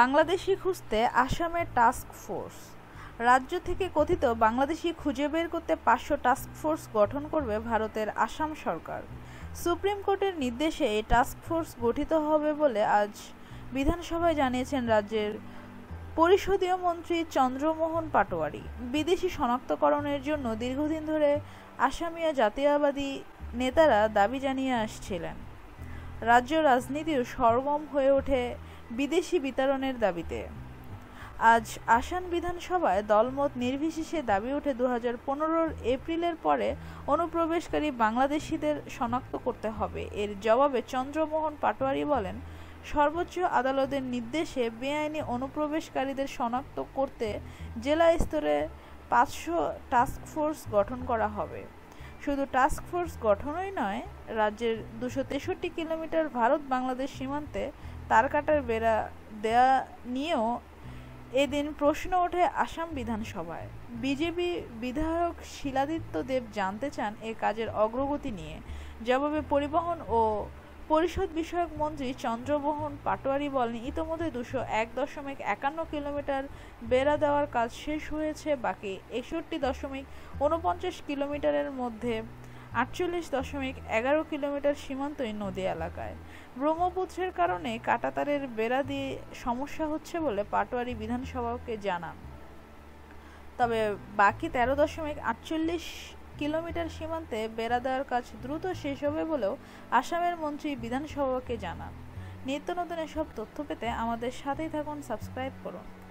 বাংলাদেশি খুঁজতে আসামের task force রাজ্য থেকে কথিত বাংলাদেশি খুঁজে বের করতে পাঁচশো টাস্ক ফোর্স গঠন করবে ভারতের আসাম সরকার সুপ্রিম কোর্টের নির্দেশে এই টাস্ক ফোর্স গঠিত হবে বলে আজ বিধানসভায় জানিয়েছেন রাজ্যের পরিষদীয় মন্ত্রী চন্দ্রমোহন পাটোয়ারি বিদেশি শনাক্তকরণের জন্য দীর্ঘদিন ধরে আসামিয়া জাতীয়াবাদী নেতারা দাবি জানিয়ে আসছিলেন রাজ্য রাজনীতিও সরগম হয়ে ওঠে বিদেশি বিতরণের দাবিতে আজ আসান বিধানসভায় দলমত নির্বিশেষে দাবি ওঠে দু হাজার এপ্রিলের পরে অনুপ্রবেশকারী বাংলাদেশিদের শনাক্ত করতে হবে এর জবাবে চন্দ্রমোহন পাটোয়ারি বলেন সর্বোচ্চ আদালতের নির্দেশে বেআইনি অনুপ্রবেশকারীদের শনাক্ত করতে জেলা স্তরে পাঁচশো টাস্কফোর্স গঠন করা হবে শুধু টাস্কফোর্স গঠনই নয় রাজ্যের দুশো তেষট্টি কিলোমিটার ভারত বাংলাদেশ সীমান্তে তার কাটার বেড়া দেয়া নিয়েও এদিন প্রশ্ন ওঠে আসাম বিধানসভায় বিজেপি বিধায়ক শিলাদিত্য দেব জানতে চান এ কাজের অগ্রগতি নিয়ে জবাবে পরিবহন ও পরিষদ বিষয়ক মন্ত্রী চন্দ্রমোহন পাটোয়ারি বলেন ইতোমধ্যে দুশো এক দশমিক একান্ন কিলোমিটার বেড়া দেওয়ার কাজ শেষ হয়েছে বাকি একষট্টি দশমিক উনপঞ্চাশ কিলোমিটারের মধ্যে আটচল্লিশ দশমিক এগারো কিলোমিটার সীমান্তই নদী এলাকায় ব্রহ্মপুত্রের কারণে কাটাতারের বেড়া দিয়ে সমস্যা হচ্ছে বলে পাটোয়ারি বিধানসভাকে জানান তবে বাকি তেরো দশমিক আটচল্লিশ কিলোমিটার সীমান্তে বেড়া দেওয়ার কাজ দ্রুত শেষ হবে বলেও আসামের মন্ত্রী বিধানসভাকে জানান নিত্য নতুন এসব তথ্য পেতে আমাদের সাথেই থাকুন সাবস্ক্রাইব করুন